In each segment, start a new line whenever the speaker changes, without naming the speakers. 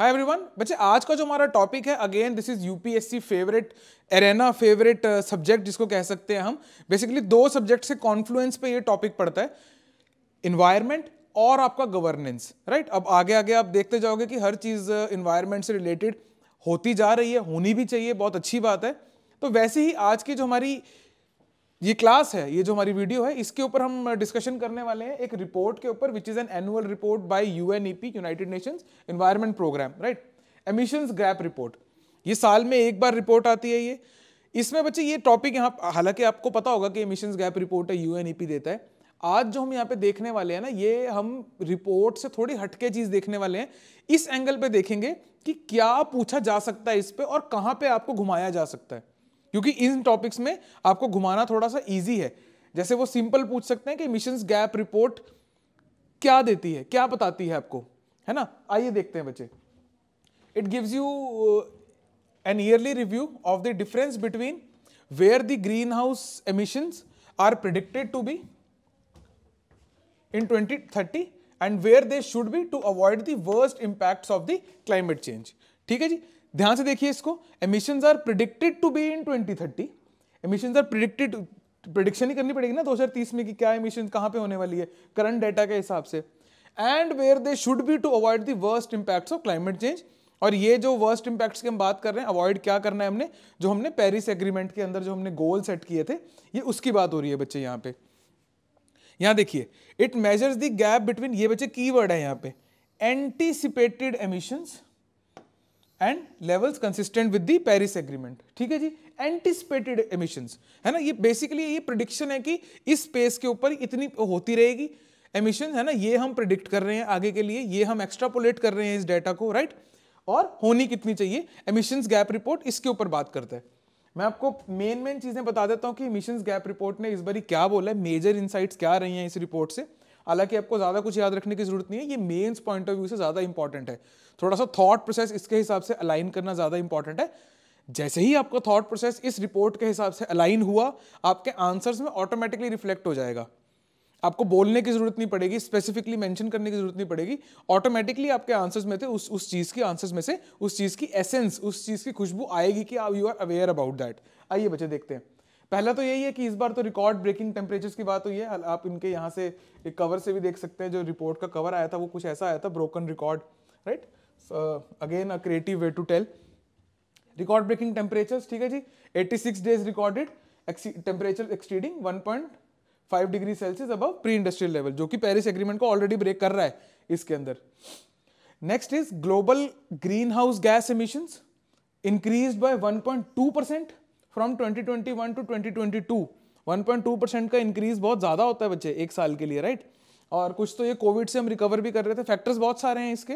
Hi everyone बच्चे आज का जो हमारा टॉपिक है again this is UPSC favourite arena favourite subject जिसको कह सकते हैं हम बेसिकली दो सब्जेक्ट से कॉन्फ्लुएंस पे ये टॉपिक पड़ता है इन्वायरमेंट और आपका गवर्नेंस राइट right? अब आगे आगे आप देखते जाओगे कि हर चीज़ इन्वायरमेंट uh, से रिलेटेड होती जा रही है होनी भी चाहिए बहुत अच्छी बात है तो वैसे ही आज की जो हमारी ये क्लास है ये जो हमारी वीडियो है इसके ऊपर हम डिस्कशन करने वाले हैं एक रिपोर्ट के ऊपर which is an annual report by UNEP United Nations Environment Programme right emissions gap report ये साल में एक बार रिपोर्ट आती है ये इसमें बच्चे ये टॉपिक यहाँ हालांकि आपको पता होगा कि एमिशंस गैप रिपोर्ट है यू e देता है आज जो हम यहाँ पे देखने वाले हैं ना ये हम रिपोर्ट से थोड़ी हटके चीज देखने वाले हैं इस एंगल पे देखेंगे कि क्या पूछा जा सकता है इस पे और कहाँ पे आपको घुमाया जा सकता है क्योंकि इन टॉपिक्स में आपको घुमाना थोड़ा सा ईजी है जैसे वो सिंपल पूछ सकते हैं कि मिशन गैप रिपोर्ट क्या देती है क्या बताती है आपको है ना आइए देखते हैं बच्चे it gives you an early review of the difference between where the greenhouse emissions are predicted to be in 2030 and where they should be to avoid the worst impacts of the climate change ठीक है जी ध्यान से देखिए इसको emission are predicted to be in twenty thirty emission are predicted prediction ही करनी पड़ेगी ना 2030 में कि क्या एमिशन कहाँ पे होने वाली है करंट डेटा के हिसाब से and where they should be to avoid the worst impacts of climate change और ये जो वर्स्ट इंपैक्ट्स की हम बात कर रहे हैं अवॉइड क्या करना है हमने जो हमने पेरिस एग्रीमेंट के अंदर जो हमने गोल सेट किए थे ये उसकी बात हो रही है बच्चे यहाँ पे यहाँ देखिए it measures the gap between ये बच्चे कीवर्ड है यहाँ पे anticipated emissions and levels consistent with the Paris Agreement ठीक है जी एंटिसिपेटेड एमिशंस है ना ये बेसिकली ये प्रडिक्शन है कि इस स्पेस के ऊपर इतनी होती रहेगी एमिशन है ना ये हम प्रिडिक्ट कर रहे हैं आगे के लिए ये हम एक्स्ट्रापोलेट कर रहे हैं इस डाटा को राइट और होनी कितनी चाहिए एमिशंस गैप रिपोर्ट इसके ऊपर बात करता है मैं आपको मेन मेन चीज़ें बता देता हूं कि एमिशंस गैप रिपोर्ट ने इस बारी क्या बोला है मेजर इंसाइट्स क्या रही हैं इस रिपोर्ट से हालांकि आपको ज़्यादा कुछ याद रखने की ज़रूरत नहीं है ये मेन्स पॉइंट ऑफ व्यू से ज़्यादा इंपॉर्टेंट है थोड़ा सा थॉट प्रोसेस इसके हिसाब से अलाइन करना ज़्यादा इंपॉर्टेंट है जैसे ही आपका थॉट प्रोसेस इस रिपोर्ट के हिसाब से अलाइन हुआ आपके आंसर्स में ऑटोमेटिकली रिफ्लेक्ट हो जाएगा आपको बोलने की जरूरत नहीं पड़ेगी स्पेसिफिकली मेंशन करने की जरूरत नहीं पड़ेगी ऑटोमेटिकली आपके आंसर्स में थे उस उस चीज़ के आंसर्स में से उस चीज़ की एसेंस उस चीज़ की खुशबू आएगी कि आप you are aware about that आइए बच्चे देखते हैं पहला तो यही है कि इस बार तो रिकॉर्ड ब्रेकिंग टेम्परेचर की बात हुई है आप इनके यहाँ से एक कवर से भी देख सकते हैं जो रिपोर्ट का कवर आया था वो कुछ ऐसा आया था broken record right again a creative way to tell record breaking temperature ठीक है जी 86 days recorded temperature exceeding 1.5 degree Celsius above pre industrial level जो कि पेरिस एग्रीमेंट को ऑलरेडी ब्रेक कर रहा है इसके अंदर next is global greenhouse gas emissions increase by 1.2 percent from 2021 to twenty twenty two one point two percent का increase बहुत ज़्यादा होता है बच्चे एक साल के लिए राइट और कुछ तो ये कोविड से हम रिकवर भी कर रहे थे फैक्टर्स बहुत सारे हैं इसके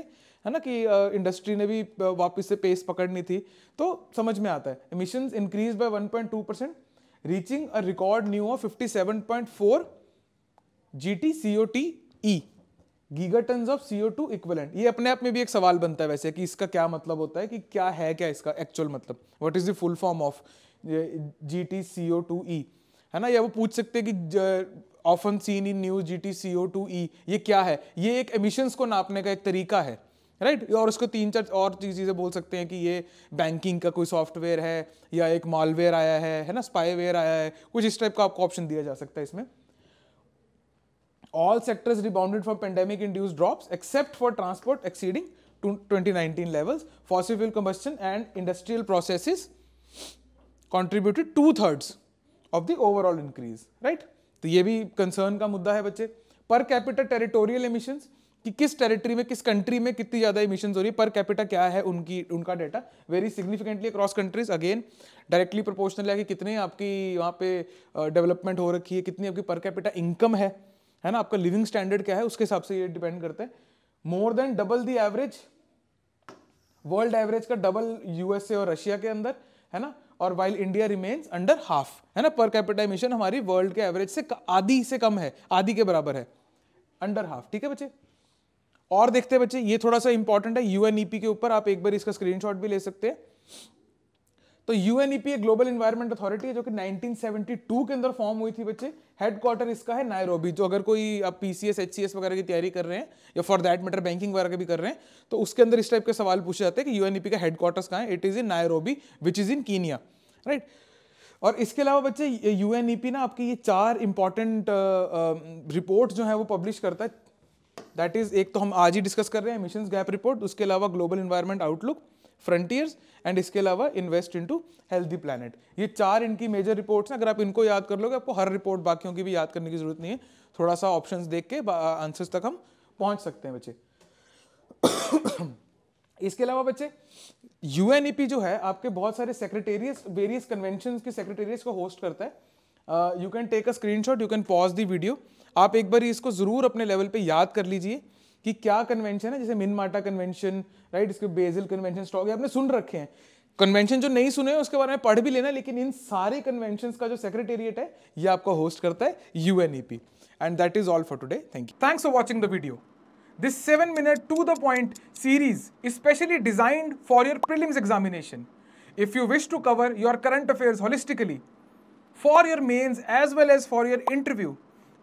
है ना कि इंडस्ट्री ने भी वापस से पेस पकड़नी थी तो समझ में आता है emission increase by two percent reaching a record new of fifty seven point four G T C O T E giga ton of C O two equivalent ये अपने आप में भी एक सवाल बनता है वैसे कि इसका क्या मतलब होता है कि क्या है क्या इसका एक्चुअल मतलब what is the full form of G T C O two E है ना या वो पूछ सकते हैं कि often seen in news G T C O two E ये क्या है ये एक एमिशंस को नापने का एक तरीका है राइट right? और उसको तीन चार और चीज़ें बोल सकते हैं कि ये बैंकिंग का कोई सॉफ्टवेयर है या एक मॉलवेयर आया है है ना स्पाईवेयर आया है कुछ इस टाइप का आपको ऑप्शन दिया जा सकता है इसमें all sectors rebounded for pandemic induced drops except for transport exceeding twenty nineteen level fossil combustion and industrial processes contributed two thirds of the overall increase right तो ये भी कंसर्न का मुद्दा है बच्चे पर कैपिटा टेरिटोरियल एमिशन कि किस territory में किस कंट्री में कितनी ज़्यादा इमिशन हो रही है पर कैपिटा क्या है उनकी उनका data very significantly across countries again directly proportional है कि कितने आपकी वहाँ पे डेवलपमेंट हो रखी है कितनी आपकी पर कैपिटा इनकम है है ना आपका लिविंग स्टैंडर्ड क्या है उसके हिसाब से ये डिपेंड करता है more than double the average world average का डबल यूएसए और रशिया के अंदर है ना और while India remains under half है ना पर कैपिटा इमिशन हमारी वर्ल्ड के एवरेज से आधी से कम है आधी के बराबर है अंडर हाफ ठीक है बच्चे और देखते हैं बच्चे ये थोड़ा सा इंपॉर्टेंट है यूएनईपी e के ऊपर आप एक बार इसका स्क्रीनशॉट भी ले सकते हैं तो यूएनईपी e एक ग्लोबल इन्वायरमेंट अथॉरिटी है जो कि 1972 के अंदर फॉर्म हुई थी बच्चे हेडक्वार्टर इसका है नायरोबी जो अगर कोई आप पी सी वगैरह की तैयारी कर रहे हैं या फॉर दैट मैटर बैंकिंग वगैरह भी कर रहे हैं तो उसके अंदर इस टाइप के सवाल पूछे जाते हैं कि पी का हेडक्वार्टर्स कहाँ है it is in Nairobi which is in Kenya right और इसके अलावा बच्चे यू एन e ना आपकी ये चार इंपॉर्टेंट रिपोर्ट जो है वो पब्लिश करता है दैट इज़ एक तो हम आज ही डिस्कस कर रहे हैं मिशन गैप रिपोर्ट उसके अलावा global environment outlook frontiers and इसके अलावा इन्वेस्ट इनटू हेल्दी प्लानट ये चार इनकी मेजर रिपोर्ट्स हैं अगर आप इनको याद कर लोगे आपको हर रिपोर्ट बाकियों की भी याद करने की जरूरत नहीं है थोड़ा सा ऑप्शन देख के आंसर्स तक हम पहुँच सकते हैं बच्चे इसके अलावा बच्चे यू जो है आपके बहुत सारे सेक्रेटेरियस वेरियस कन्वेंशन के सेक्रेटेरियस को होस्ट करता है you can take a screenshot you can pause the video आप एक बार इसको ज़रूर अपने लेवल पे याद कर लीजिए कि क्या कन्वेंशन है जैसे मिनमाटा कन्वेंशन राइट इसके बेजिल कन्वेंशन स्टॉक आपने सुन रखे हैं कन्वेंशन जो नहीं सुने उसके बारे में पढ़ भी लेना लेकिन इन सारे कन्वेंशन का जो सेक्रेटेरिएट है ये आपको होस्ट करता है you an and that is all for today thank you thanks for watching the video this seven minute to the point series specially designed for your prelims examination if you wish to cover your current affairs holistically for your mains as well as for your interview